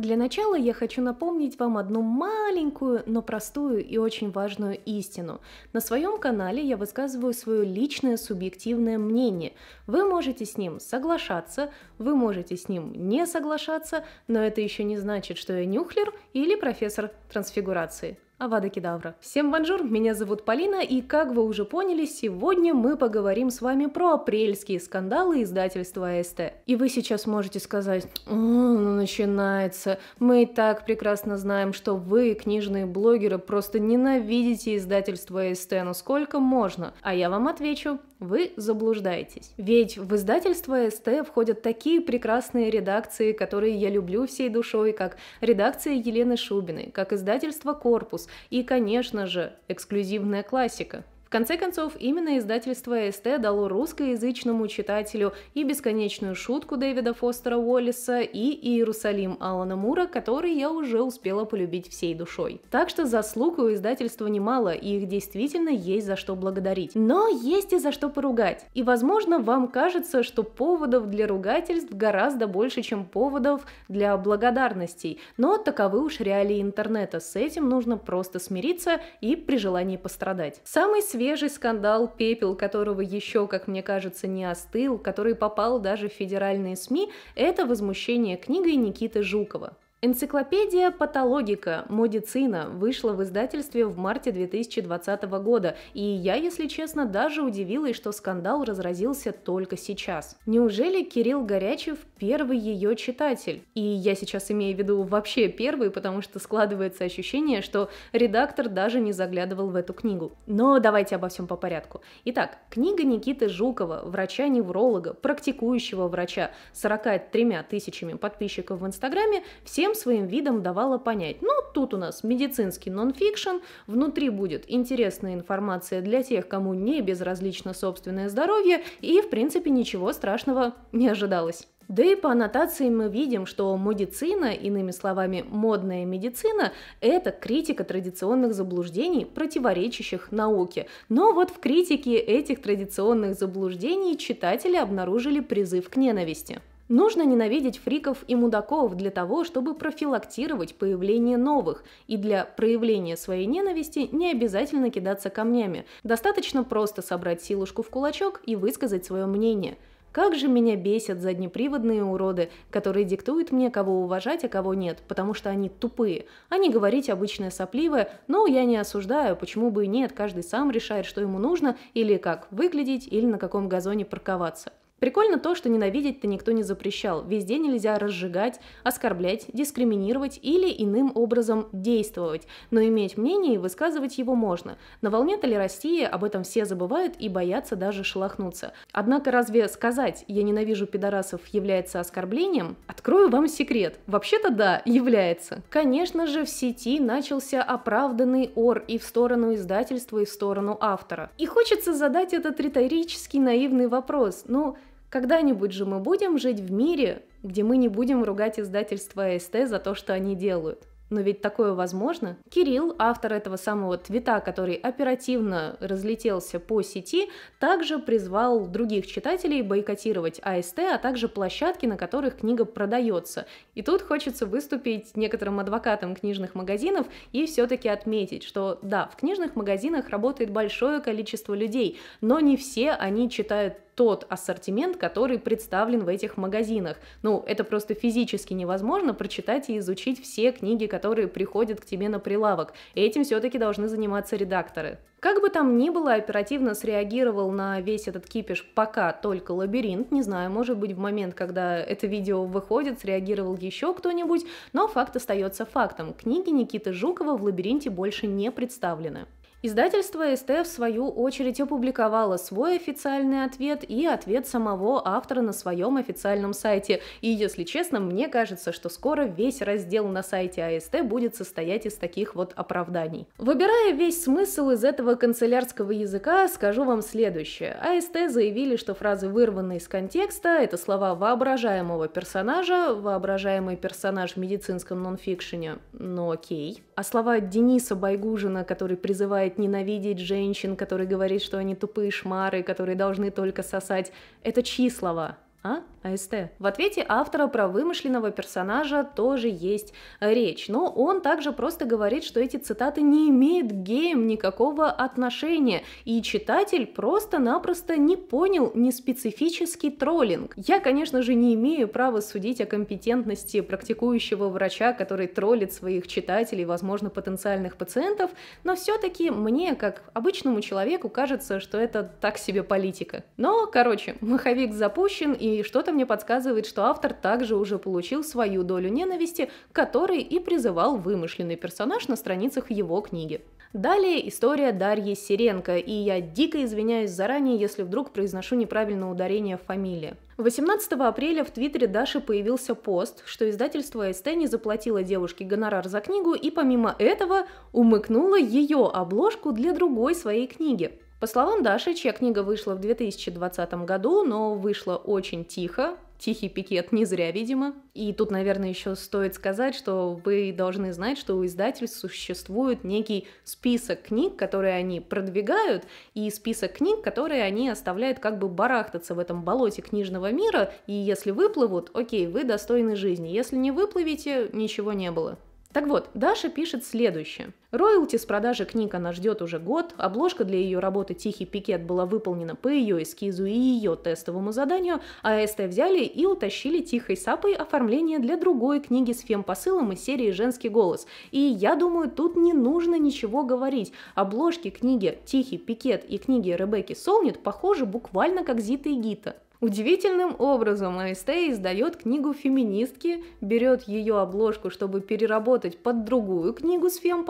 Для начала я хочу напомнить вам одну маленькую, но простую и очень важную истину. На своем канале я высказываю свое личное субъективное мнение. Вы можете с ним соглашаться, вы можете с ним не соглашаться, но это еще не значит, что я нюхлер или профессор трансфигурации. Авада Кедавра. Всем бонжур, меня зовут Полина, и как вы уже поняли, сегодня мы поговорим с вами про апрельские скандалы издательства АСТ. И вы сейчас можете сказать, о, ну начинается, мы и так прекрасно знаем, что вы, книжные блогеры, просто ненавидите издательство АСТ, ну сколько можно? А я вам отвечу, вы заблуждаетесь. Ведь в издательство СТ входят такие прекрасные редакции, которые я люблю всей душой, как редакция Елены Шубиной, как издательство «Корпус» и, конечно же, эксклюзивная классика – в конце концов, именно издательство АСТ дало русскоязычному читателю и бесконечную шутку Дэвида Фостера Уоллиса, и Иерусалим Алана Мура, который я уже успела полюбить всей душой. Так что заслуг у издательства немало, и их действительно есть за что благодарить. Но есть и за что поругать. И, возможно, вам кажется, что поводов для ругательств гораздо больше, чем поводов для благодарностей. Но таковы уж реалии интернета. С этим нужно просто смириться и при желании пострадать. Самый свежий свежий скандал «Пепел», которого еще, как мне кажется, не остыл, который попал даже в федеральные СМИ, это возмущение книгой Никиты Жукова. Энциклопедия «Патологика. Модицина» вышла в издательстве в марте 2020 года, и я, если честно, даже удивилась, что скандал разразился только сейчас. Неужели Кирилл Горячев первый ее читатель? И я сейчас имею в виду вообще первый, потому что складывается ощущение, что редактор даже не заглядывал в эту книгу. Но давайте обо всем по порядку. Итак, книга Никиты Жукова, врача-невролога, практикующего врача, 43 тысячами подписчиков в Инстаграме, всем всем своим видом давала понять, ну, тут у нас медицинский нонфикшн, внутри будет интересная информация для тех, кому не безразлично собственное здоровье, и, в принципе, ничего страшного не ожидалось. Да и по аннотации мы видим, что медицина, иными словами, модная медицина, это критика традиционных заблуждений, противоречащих науке. Но вот в критике этих традиционных заблуждений читатели обнаружили призыв к ненависти. Нужно ненавидеть фриков и мудаков для того, чтобы профилактировать появление новых, и для проявления своей ненависти не обязательно кидаться камнями. Достаточно просто собрать силушку в кулачок и высказать свое мнение. Как же меня бесят заднеприводные уроды, которые диктуют мне, кого уважать, а кого нет, потому что они тупые. Они говорить обычное сопливое, но я не осуждаю, почему бы и нет, каждый сам решает, что ему нужно, или как выглядеть, или на каком газоне парковаться. Прикольно то, что ненавидеть-то никто не запрещал. Везде нельзя разжигать, оскорблять, дискриминировать или иным образом действовать. Но иметь мнение и высказывать его можно. На волне толерастии об этом все забывают и боятся даже шелохнуться. Однако разве сказать «я ненавижу пидорасов» является оскорблением? Открою вам секрет. Вообще-то да, является. Конечно же, в сети начался оправданный ор и в сторону издательства, и в сторону автора. И хочется задать этот риторический наивный вопрос. Ну, когда-нибудь же мы будем жить в мире, где мы не будем ругать издательство АСТ за то, что они делают. Но ведь такое возможно. Кирилл, автор этого самого твита, который оперативно разлетелся по сети, также призвал других читателей бойкотировать АСТ, а также площадки, на которых книга продается. И тут хочется выступить некоторым адвокатам книжных магазинов и все-таки отметить, что да, в книжных магазинах работает большое количество людей, но не все они читают тот ассортимент, который представлен в этих магазинах. Ну, это просто физически невозможно прочитать и изучить все книги, которые которые приходят к тебе на прилавок. Этим все-таки должны заниматься редакторы. Как бы там ни было, оперативно среагировал на весь этот кипиш пока только лабиринт. Не знаю, может быть, в момент, когда это видео выходит, среагировал еще кто-нибудь, но факт остается фактом. Книги Никиты Жукова в лабиринте больше не представлены. Издательство СТ в свою очередь опубликовало свой официальный ответ и ответ самого автора на своем официальном сайте. И если честно, мне кажется, что скоро весь раздел на сайте АСТ будет состоять из таких вот оправданий. Выбирая весь смысл из этого канцелярского языка, скажу вам следующее. АСТ заявили, что фразы вырванные из контекста, это слова воображаемого персонажа, воображаемый персонаж в медицинском нонфикшене, но окей. А слова Дениса Байгужина, который призывает продолжает ненавидеть женщин, который говорит, что они тупые шмары, которые должны только сосать. Это Числова а? АСТ. В ответе автора про вымышленного персонажа тоже есть речь, но он также просто говорит, что эти цитаты не имеют к геям никакого отношения, и читатель просто-напросто не понял неспецифический троллинг. Я, конечно же, не имею права судить о компетентности практикующего врача, который троллит своих читателей, возможно, потенциальных пациентов, но все-таки мне, как обычному человеку, кажется, что это так себе политика. Но, короче, маховик запущен, и и что-то мне подсказывает, что автор также уже получил свою долю ненависти, которой и призывал вымышленный персонаж на страницах его книги. Далее история Дарьи Сиренко, и я дико извиняюсь заранее, если вдруг произношу неправильное ударение в фамилии. 18 апреля в Твиттере Даши появился пост, что издательство СТ не заплатило девушке гонорар за книгу и помимо этого умыкнуло ее обложку для другой своей книги. По словам Даши, чья книга вышла в 2020 году, но вышла очень тихо, тихий пикет не зря, видимо. И тут, наверное, еще стоит сказать, что вы должны знать, что у издательств существует некий список книг, которые они продвигают, и список книг, которые они оставляют как бы барахтаться в этом болоте книжного мира, и если выплывут, окей, вы достойны жизни, если не выплывете, ничего не было. Так вот, Даша пишет следующее. Роялти с продажи книг она ждет уже год, обложка для ее работы «Тихий пикет» была выполнена по ее эскизу и ее тестовому заданию, а СТ взяли и утащили тихой сапой оформление для другой книги с фемпосылом из серии «Женский голос». И я думаю, тут не нужно ничего говорить. Обложки книги «Тихий пикет» и книги Ребекки Солнит похожи буквально как Зита и Гита. Удивительным образом АСТ издает книгу феминистки, берет ее обложку, чтобы переработать под другую книгу с фем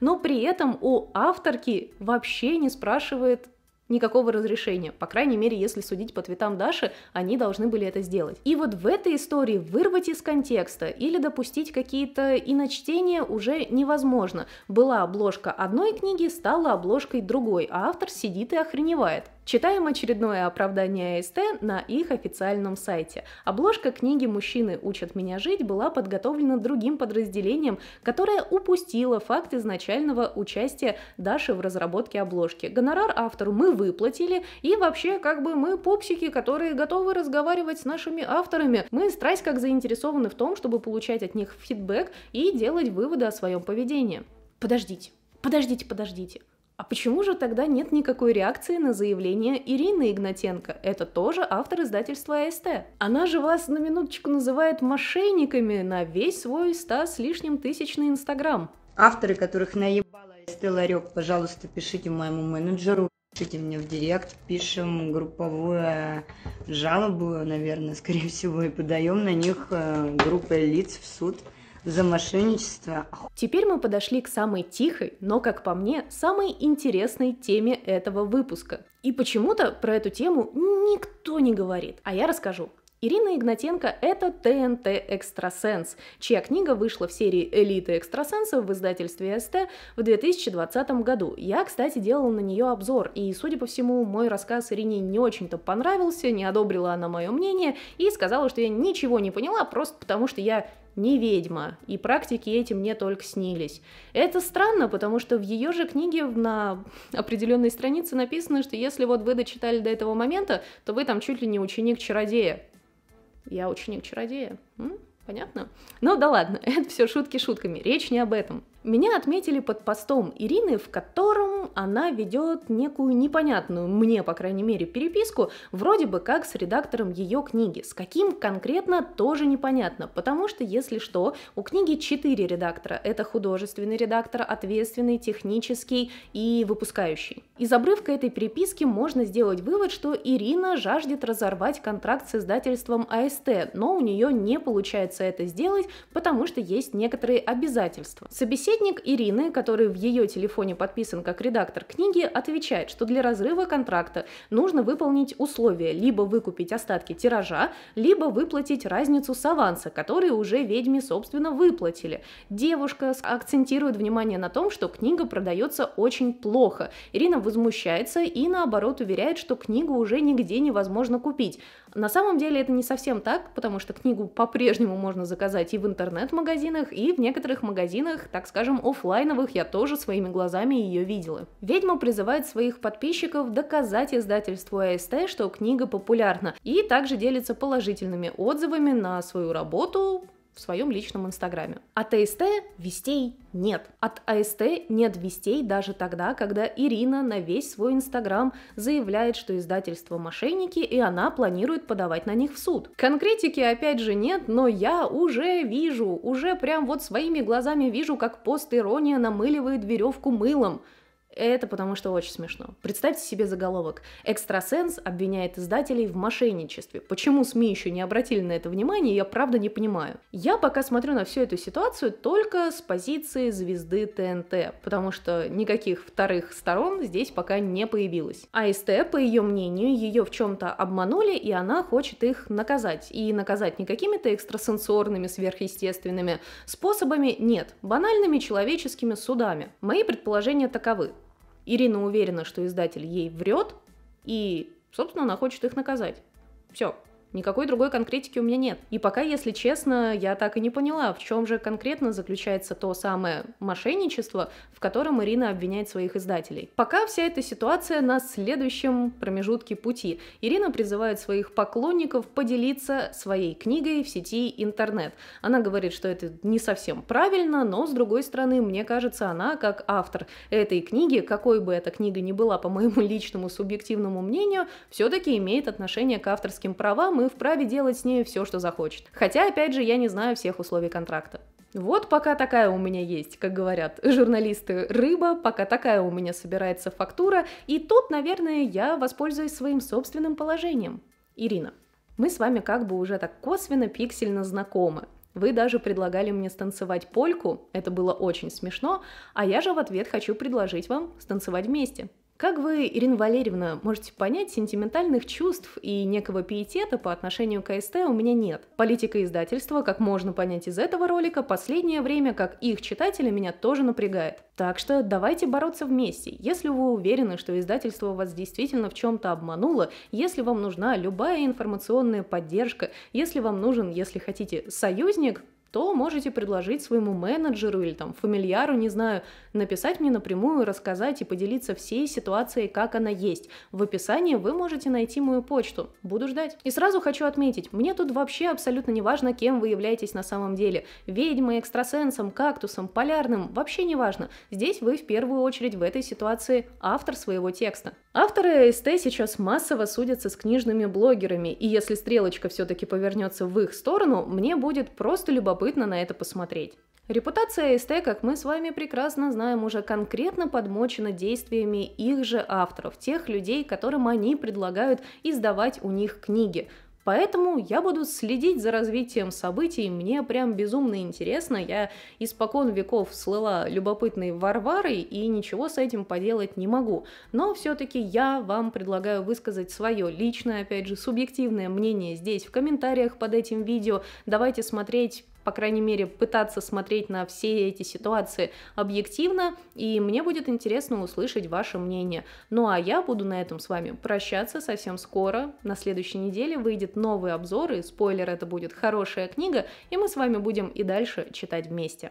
но при этом у авторки вообще не спрашивает никакого разрешения. По крайней мере, если судить по твитам Даши, они должны были это сделать. И вот в этой истории вырвать из контекста или допустить какие-то иночтения уже невозможно. Была обложка одной книги, стала обложкой другой, а автор сидит и охреневает. Читаем очередное оправдание АСТ на их официальном сайте. Обложка книги «Мужчины учат меня жить» была подготовлена другим подразделением, которое упустило факт изначального участия Даши в разработке обложки. Гонорар автору мы выплатили, и вообще как бы мы попсики, которые готовы разговаривать с нашими авторами. Мы страсть как заинтересованы в том, чтобы получать от них фидбэк и делать выводы о своем поведении. Подождите, подождите, подождите. А почему же тогда нет никакой реакции на заявление Ирины Игнатенко? Это тоже автор издательства АСТ. Она же вас на минуточку называет мошенниками на весь свой ста с лишним тысячный инстаграм. Авторы, которых наебала АСТ Ларек, пожалуйста, пишите моему менеджеру, пишите мне в директ, пишем групповую э, жалобу, наверное, скорее всего, и подаем на них э, группой лиц в суд за мошенничество. Теперь мы подошли к самой тихой, но, как по мне, самой интересной теме этого выпуска. И почему-то про эту тему никто не говорит. А я расскажу. Ирина Игнатенко – это ТНТ «Экстрасенс», чья книга вышла в серии «Элиты экстрасенсов» в издательстве СТ в 2020 году. Я, кстати, делала на нее обзор, и, судя по всему, мой рассказ Ирине не очень-то понравился, не одобрила она мое мнение и сказала, что я ничего не поняла, просто потому что я не ведьма, и практики эти мне только снились. Это странно, потому что в ее же книге на определенной странице написано, что если вот вы дочитали до этого момента, то вы там чуть ли не ученик чародея. Я ученик чародея. М? Понятно? Ну да ладно, это все шутки шутками, речь не об этом. Меня отметили под постом Ирины, в котором она ведет некую непонятную, мне, по крайней мере, переписку, вроде бы как с редактором ее книги. С каким конкретно, тоже непонятно, потому что, если что, у книги четыре редактора. Это художественный редактор, ответственный, технический и выпускающий. Из обрывка этой переписки можно сделать вывод, что Ирина жаждет разорвать контракт с издательством АСТ, но у нее не получается это сделать, потому что есть некоторые обязательства. Собеседник Ирины, который в ее телефоне подписан как редактор книги, отвечает, что для разрыва контракта нужно выполнить условия либо выкупить остатки тиража, либо выплатить разницу с аванса, который уже ведьме, собственно, выплатили. Девушка акцентирует внимание на том, что книга продается очень плохо. Ирина возмущается и наоборот уверяет, что книгу уже нигде невозможно купить. На самом деле это не совсем так, потому что книгу по-прежнему можно заказать и в интернет-магазинах, и в некоторых магазинах, так скажем, офлайновых, я тоже своими глазами ее видела. Ведьма призывает своих подписчиков доказать издательству АСТ, что книга популярна, и также делится положительными отзывами на свою работу, в своем личном инстаграме. От АСТ вестей нет. От АСТ нет вестей даже тогда, когда Ирина на весь свой инстаграм заявляет, что издательство мошенники, и она планирует подавать на них в суд. Конкретики опять же нет, но я уже вижу, уже прям вот своими глазами вижу, как пост ирония намыливает веревку мылом – это потому что очень смешно. Представьте себе заголовок. Экстрасенс обвиняет издателей в мошенничестве. Почему СМИ еще не обратили на это внимание, я правда не понимаю. Я пока смотрю на всю эту ситуацию только с позиции звезды ТНТ, потому что никаких вторых сторон здесь пока не появилось. АСТ, по ее мнению, ее в чем-то обманули, и она хочет их наказать. И наказать не какими-то экстрасенсорными, сверхъестественными способами, нет, банальными человеческими судами. Мои предположения таковы. Ирина уверена, что издатель ей врет и, собственно, она хочет их наказать. Все, Никакой другой конкретики у меня нет. И пока, если честно, я так и не поняла, в чем же конкретно заключается то самое мошенничество, в котором Ирина обвиняет своих издателей. Пока вся эта ситуация на следующем промежутке пути. Ирина призывает своих поклонников поделиться своей книгой в сети интернет. Она говорит, что это не совсем правильно, но, с другой стороны, мне кажется, она, как автор этой книги, какой бы эта книга ни была, по моему личному субъективному мнению, все-таки имеет отношение к авторским правам и вправе делать с ней все, что захочет. Хотя, опять же, я не знаю всех условий контракта. Вот пока такая у меня есть, как говорят журналисты, рыба, пока такая у меня собирается фактура, и тут, наверное, я воспользуюсь своим собственным положением. Ирина, мы с вами как бы уже так косвенно, пиксельно знакомы. Вы даже предлагали мне станцевать польку, это было очень смешно, а я же в ответ хочу предложить вам станцевать вместе. Как вы, Ирина Валерьевна, можете понять, сентиментальных чувств и некого пиетета по отношению к АСТ у меня нет. Политика издательства, как можно понять из этого ролика, последнее время, как их читатели, меня тоже напрягает. Так что давайте бороться вместе. Если вы уверены, что издательство вас действительно в чем-то обмануло, если вам нужна любая информационная поддержка, если вам нужен, если хотите, союзник, то можете предложить своему менеджеру или там фамильяру, не знаю, написать мне напрямую, рассказать и поделиться всей ситуацией, как она есть. В описании вы можете найти мою почту. Буду ждать. И сразу хочу отметить, мне тут вообще абсолютно не важно, кем вы являетесь на самом деле. Ведьмой, экстрасенсом, кактусом, полярным, вообще не важно. Здесь вы в первую очередь в этой ситуации автор своего текста. Авторы эсте сейчас массово судятся с книжными блогерами, и если стрелочка все-таки повернется в их сторону, мне будет просто любопытно на это посмотреть. Репутация СТ, как мы с вами прекрасно знаем, уже конкретно подмочена действиями их же авторов, тех людей, которым они предлагают издавать у них книги. Поэтому я буду следить за развитием событий, мне прям безумно интересно. Я испокон веков слыла любопытной Варварой и ничего с этим поделать не могу. Но все-таки я вам предлагаю высказать свое личное, опять же, субъективное мнение здесь в комментариях под этим видео. Давайте смотреть по крайней мере, пытаться смотреть на все эти ситуации объективно, и мне будет интересно услышать ваше мнение. Ну а я буду на этом с вами прощаться совсем скоро. На следующей неделе выйдет новый обзор, и спойлер, это будет хорошая книга, и мы с вами будем и дальше читать вместе.